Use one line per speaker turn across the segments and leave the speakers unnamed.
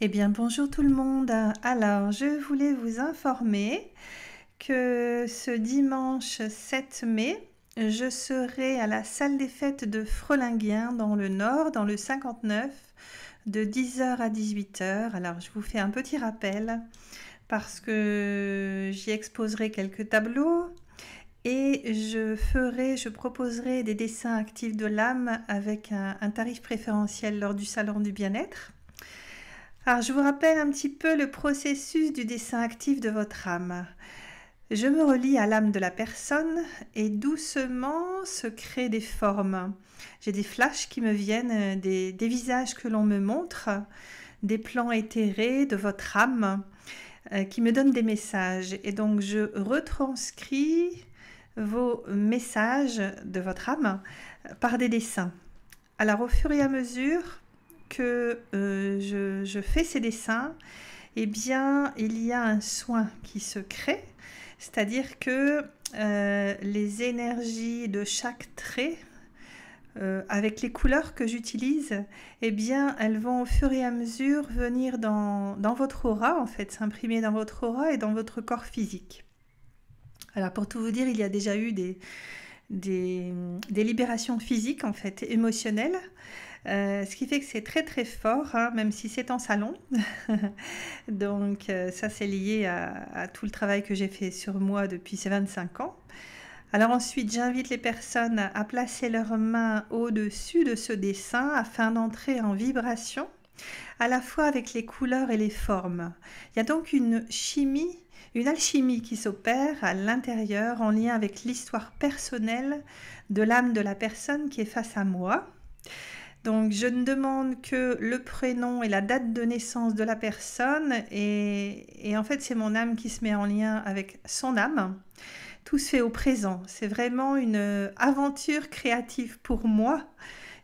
Eh bien, bonjour tout le monde. Alors, je voulais vous informer que ce dimanche 7 mai, je serai à la salle des fêtes de Frelinguien dans le Nord, dans le 59, de 10h à 18h. Alors, je vous fais un petit rappel parce que j'y exposerai quelques tableaux et je ferai, je proposerai des dessins actifs de l'âme avec un, un tarif préférentiel lors du salon du bien-être. Alors, je vous rappelle un petit peu le processus du dessin actif de votre âme. Je me relie à l'âme de la personne et doucement se créent des formes. J'ai des flashs qui me viennent, euh, des, visages que l'on me montre, des plans éthérés de votre âme euh, qui me donnent des messages. Et donc je retranscris vos messages de votre âme euh, par des dessins. Alors au fur et à mesure, que euh, je, fais ces dessins, eh bien, il y a un soin qui se crée, c'est-à-dire que euh, les énergies de chaque trait, euh, avec les couleurs que j'utilise, eh bien, elles vont au fur et à mesure venir dans, votre aura, en fait, s'imprimer dans votre aura et dans votre corps physique. Alors, pour tout vous dire, il y a déjà eu des, des libérations physiques, en fait, émotionnelles. Euh, ce qui fait que c'est très très fort, hein, même si c'est en salon. Donc euh, ça c'est lié à, à, tout le travail que j'ai fait sur moi depuis ces 25 ans. Alors ensuite, j'invite les personnes à placer leurs mains au-dessus de ce dessin afin d'entrer en vibration à la fois avec les couleurs et les formes. Il y a donc une chimie, une alchimie qui s'opère à l'intérieur en lien avec l'histoire personnelle de l'âme de la personne qui est face à moi. Donc je ne demande que le prénom et la date de naissance de la personne et, en fait c'est mon âme qui se met en lien avec son âme. Tout se fait au présent. C'est vraiment une euh, aventure créative pour moi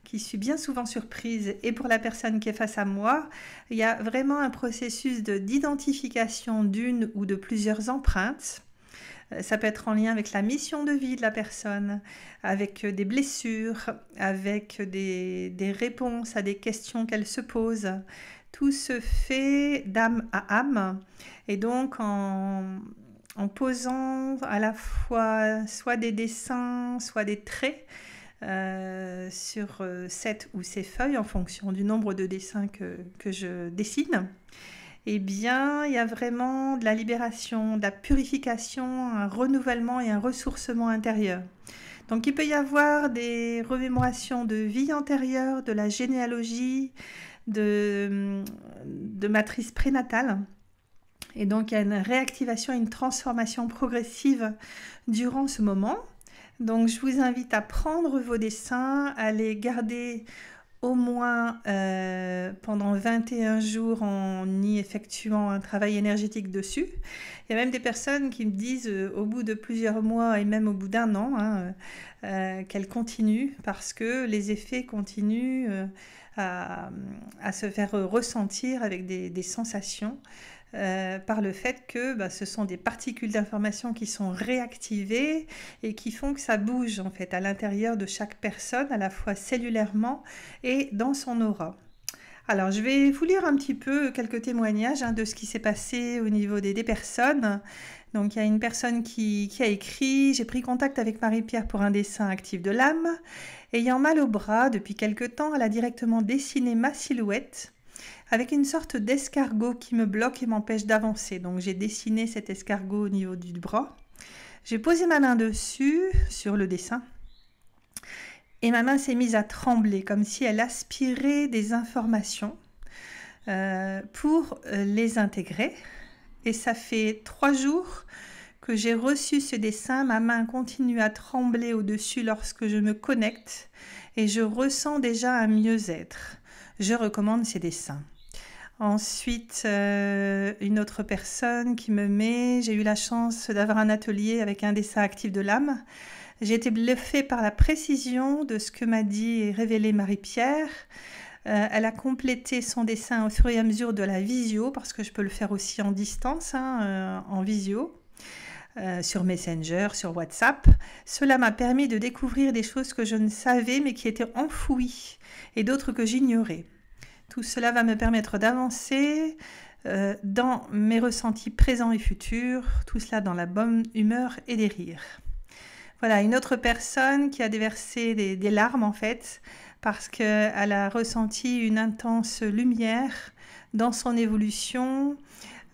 qui suis bien souvent surprise et pour la personne qui est face à moi, il y a vraiment un processus d'identification d'une ou de plusieurs empreintes euh, ça peut être en lien avec la mission de vie de la personne, avec euh, des blessures, avec des, réponses à des questions qu'elle se pose. Tout se fait d'âme à âme. Et donc en, posant à la fois soit des dessins, soit des traits euh, sur cette ou ces feuilles en fonction du nombre de dessins que je dessine eh bien, il y a vraiment de la libération, de la purification, un renouvellement et un ressourcement intérieur. Donc, il peut y avoir des remémorations de vie antérieure, de la généalogie, de, de matrice prénatale. Et donc, il y a une réactivation, une transformation progressive durant ce moment. Donc, je vous invite à prendre vos dessins, à les garder au moins euh, pendant 21 jours en y effectuant un travail énergétique dessus. Il y a même des personnes qui me disent euh, au bout de plusieurs mois et même au bout d'un an hein, euh, qu'elles continuent parce que les effets continuent à, se faire ressentir avec des sensations. Euh, par le fait que bah, ce sont des particules d'information qui sont réactivées et qui font que ça bouge en fait à l'intérieur de chaque personne, à la fois cellulairement et dans son aura. Alors, je vais vous lire un petit peu quelques témoignages hein, de ce qui s'est passé au niveau des, personnes. Donc, il y a une personne qui, qui a écrit J'ai pris contact avec Marie-Pierre pour un dessin actif de l'âme. Ayant mal au bras depuis quelque temps, elle a directement dessiné ma silhouette avec une sorte d'escargot qui me bloque et m'empêche d'avancer. Donc j'ai dessiné cet escargot au niveau du bras. J'ai posé ma main dessus, sur le dessin, et ma main s'est mise à trembler, comme si elle aspirait des informations euh, pour euh, les intégrer. Et ça fait trois jours que j'ai reçu ce dessin, ma main continue à trembler au-dessus lorsque je me connecte et je ressens déjà un mieux-être. Je recommande ces dessins. Ensuite, euh, une autre personne qui me met, j'ai eu la chance d'avoir un atelier avec un dessin actif de l'âme. J'ai été bluffée par la précision de ce que m'a dit et révélé Marie-Pierre. Euh, elle a complété son dessin au fur et à mesure de la visio, parce que je peux le faire aussi en distance, hein, euh, en visio. sur Messenger, sur WhatsApp. Cela m'a permis de découvrir des choses que je ne savais mais qui étaient enfouies et d'autres que j'ignorais. Tout cela va me permettre d'avancer euh, dans mes ressentis présents et futurs, tout cela dans la bonne humeur et des rires. Voilà, une autre personne qui a déversé des, larmes en fait, parce qu'elle a ressenti une intense lumière dans son évolution,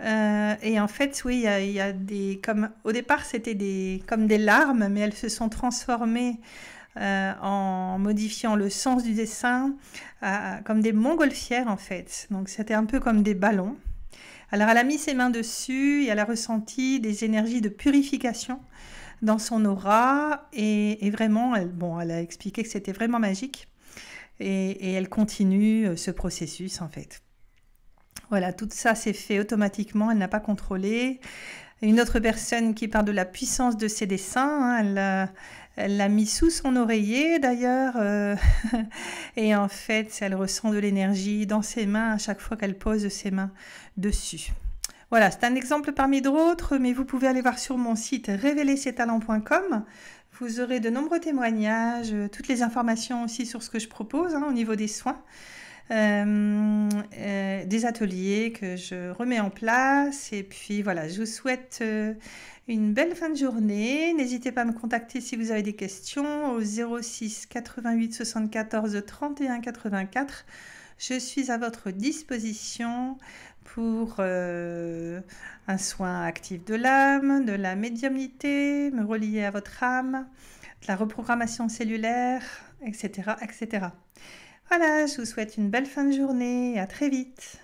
euh, et en fait, oui, il des. Comme, au départ, c'était des, comme des larmes, mais elles se sont transformées euh, en modifiant le sens du dessin, comme des montgolfières en fait. Donc c'était un peu comme des ballons. Alors elle a mis ses mains dessus et elle a ressenti des énergies de purification dans son aura et, vraiment, elle, bon, elle a expliqué que c'était vraiment magique et elle continue euh, ce processus en fait. Voilà, tout ça s'est fait automatiquement, elle n'a pas contrôlé. Une autre personne qui parle de la puissance de ses dessins, hein, elle l'a mis sous son oreiller d'ailleurs, euh, et en fait, elle ressent de l'énergie dans ses mains à chaque fois qu'elle pose ses mains dessus. Voilà, c'est un exemple parmi d'autres, mais vous pouvez aller voir sur mon site révélersestalents.com. Vous aurez de nombreux témoignages, toutes les informations aussi sur ce que je propose hein, au niveau des soins. Euh, euh, des ateliers que je remets en place. Et puis voilà, je vous souhaite euh, une belle fin de journée. N'hésitez pas à me contacter si vous avez des questions au 06 88 74 31 84. Je suis à votre disposition pour un soin actif de l'âme, de la médiumnité, me relier à votre âme, de la reprogrammation cellulaire, etc. etc. Voilà, je vous souhaite une belle fin de journée et à très vite.